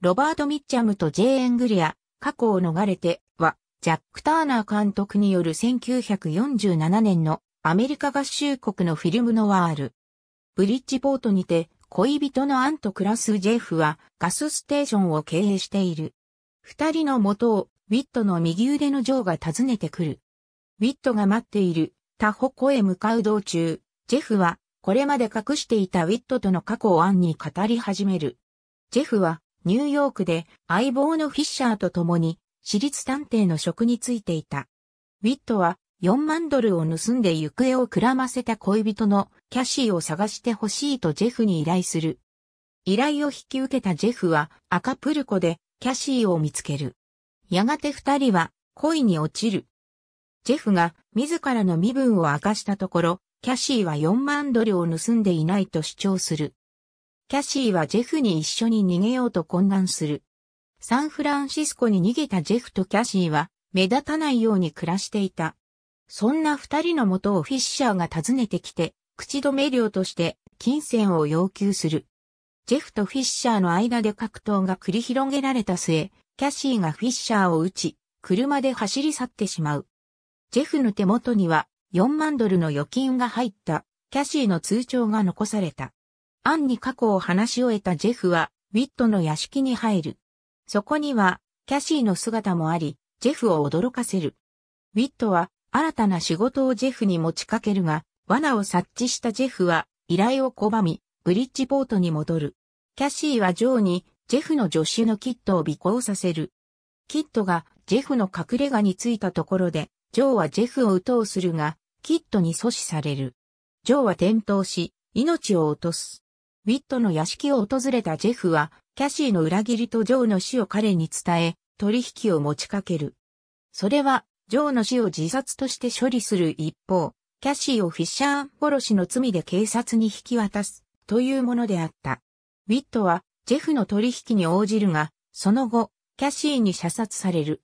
ロバート・ミッチャムと J. エングリア、過去を逃れては、ジャック・ターナー監督による1947年のアメリカ合衆国のフィルムノワール。ブリッジポートにて恋人のアンとクラス・ジェフはガスステーションを経営している。二人の元をウィットの右腕のジョーが訪ねてくる。ウィットが待っている他方向へ向かう道中、ジェフはこれまで隠していたウィットとの過去をアンに語り始める。ジェフはニューヨークで相棒のフィッシャーと共に私立探偵の職に就いていた。ウィットは4万ドルを盗んで行方をくらませた恋人のキャシーを探してほしいとジェフに依頼する。依頼を引き受けたジェフは赤プルコでキャシーを見つける。やがて二人は恋に落ちる。ジェフが自らの身分を明かしたところ、キャシーは4万ドルを盗んでいないと主張する。キャシーはジェフに一緒に逃げようと混乱する。サンフランシスコに逃げたジェフとキャシーは目立たないように暮らしていた。そんな二人のもとをフィッシャーが訪ねてきて、口止め料として金銭を要求する。ジェフとフィッシャーの間で格闘が繰り広げられた末、キャシーがフィッシャーを撃ち、車で走り去ってしまう。ジェフの手元には4万ドルの預金が入った、キャシーの通帳が残された。アンに過去を話し終えたジェフは、ウィットの屋敷に入る。そこには、キャシーの姿もあり、ジェフを驚かせる。ウィットは、新たな仕事をジェフに持ちかけるが、罠を察知したジェフは、依頼を拒み、ブリッジポートに戻る。キャシーはジョーに、ジェフの助手のキットを尾行させる。キットが、ジェフの隠れ家に着いたところで、ジョーはジェフを撃とうするが、キットに阻止される。ジョーは転倒し、命を落とす。ウィットの屋敷を訪れたジェフは、キャシーの裏切りとジョーの死を彼に伝え、取引を持ちかける。それは、ジョーの死を自殺として処理する一方、キャシーをフィッシャー殺しの罪で警察に引き渡す、というものであった。ウィットは、ジェフの取引に応じるが、その後、キャシーに射殺される。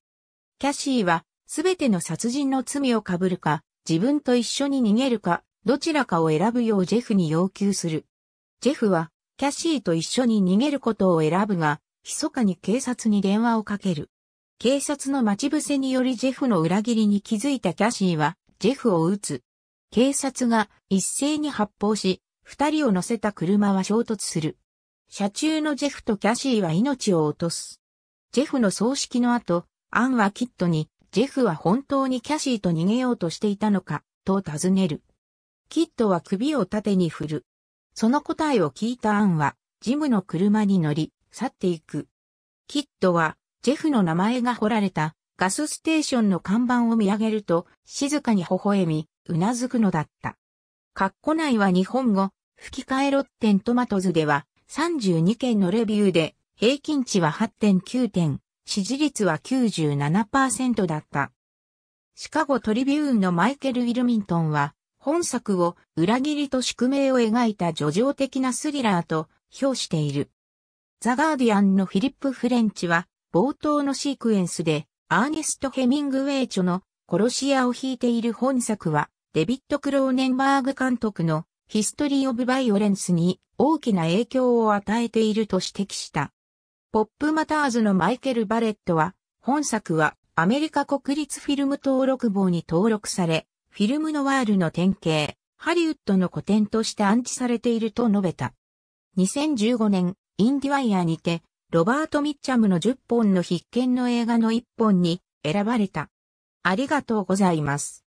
キャシーは、すべての殺人の罪を被るか、自分と一緒に逃げるか、どちらかを選ぶようジェフに要求する。ジェフはキャシーと一緒に逃げることを選ぶが、密かに警察に電話をかける。警察の待ち伏せによりジェフの裏切りに気づいたキャシーは、ジェフを撃つ。警察が一斉に発砲し、二人を乗せた車は衝突する。車中のジェフとキャシーは命を落とす。ジェフの葬式の後、アンはキッドに、ジェフは本当にキャシーと逃げようとしていたのか、と尋ねる。キッドは首を縦に振る。その答えを聞いたアンは、ジムの車に乗り、去っていく。キッドは、ジェフの名前が彫られた、ガスステーションの看板を見上げると、静かに微笑み、うなずくのだった。カッコ内は日本語、吹き替えロッテントマトズでは、32件のレビューで、平均値は8.9点、支持率は97%だった。シカゴトリビューンのマイケル・ウィルミントンは、本作を裏切りと宿命を描いた叙情的なスリラーと評している。ザ・ガーディアンのフィリップ・フレンチは冒頭のシークエンスでアーネスト・ヘミングウェイ著の殺し屋を弾いている本作はデビッド・クローネンバーグ監督のヒストリー・オブ・バイオレンスに大きな影響を与えていると指摘した。ポップ・マターズのマイケル・バレットは本作はアメリカ国立フィルム登録簿に登録され、フィルムノワールの典型、ハリウッドの古典として安置されていると述べた。2015年、インディワイヤーにて、ロバート・ミッチャムの10本の必見の映画の1本に選ばれた。ありがとうございます。